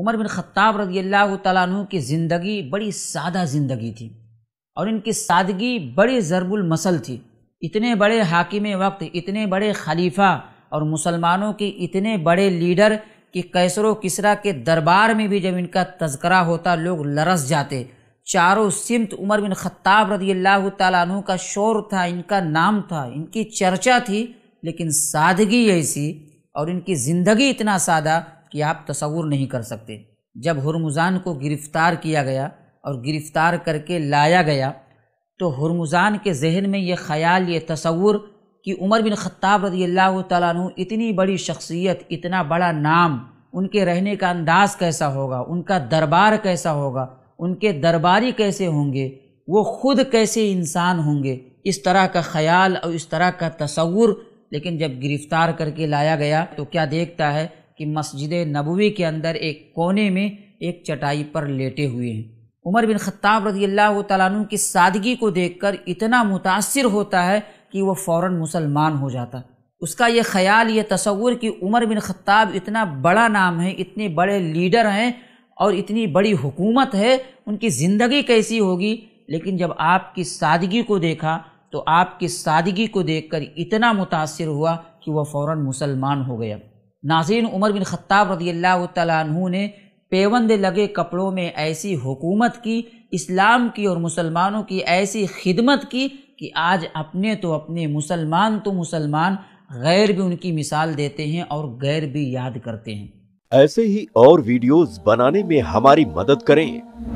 उमर बिन ख़त्ताब रदी अल्लाह तु की ज़िंदगी बड़ी सादा ज़िंदगी थी और इनकी सादगी बड़ी ज़रबुलमसल थी इतने बड़े हाकिम वक्त इतने बड़े खलीफा और मुसलमानों के इतने बड़े लीडर कि कैसर किसरा के दरबार में भी जब इनका तस्करा होता लोग लरस जाते चारों सिमत उमर बिन ख़त्ताब रदी अल्लाह तु का शोर था इनका नाम था इनकी चर्चा थी लेकिन सादगी ऐसी और इनकी ज़िंदगी इतना सादा कि आप तस्वूर नहीं कर सकते जब हरमुज़ान को गिरफ़्तार किया गया और गिरफ़्तार करके लाया गया तो हरमुज़ान के जहन में ये ख्याल ये तस्वूर कि उमर बिन ख़त्ताब रजी अल्लाह तु इतनी बड़ी शख्सियत इतना बड़ा नाम उनके रहने का अंदाज़ कैसा होगा उनका दरबार कैसा होगा उनके दरबारी कैसे होंगे वो ख़ुद कैसे इंसान होंगे इस तरह का ख्याल और इस तरह का तस्वूर लेकिन जब गिरफ़्तार करके लाया गया तो क्या देखता है कि मस्जिद नबवी के अंदर एक कोने में एक चटाई पर लेटे हुए हैं उमर बिन खत्ताब रजी अल्लाह तु की सादगी को देखकर इतना मुतासर होता है कि वह फ़ौर मुसलमान हो जाता उसका ये ख्याल ये तस्वुर कि उमर बिन खत्ताब इतना बड़ा नाम है इतने बड़े लीडर हैं और इतनी बड़ी हुकूमत है उनकी ज़िंदगी कैसी होगी लेकिन जब आपकी सादगी को देखा तो आपकी सादगी को देखकर इतना मुतासर हुआ कि वह फ़ौर मुसलमान हो गया नाजीन उमर बिन खत्ताब रदी अल्लाह तु ने पेवंद लगे कपड़ों में ऐसी हुकूमत की इस्लाम की और मुसलमानों की ऐसी खिदमत की कि आज अपने तो अपने मुसलमान तो मुसलमान गैर भी उनकी मिसाल देते हैं और गैर भी याद करते हैं ऐसे ही और वीडियोस बनाने में हमारी मदद करें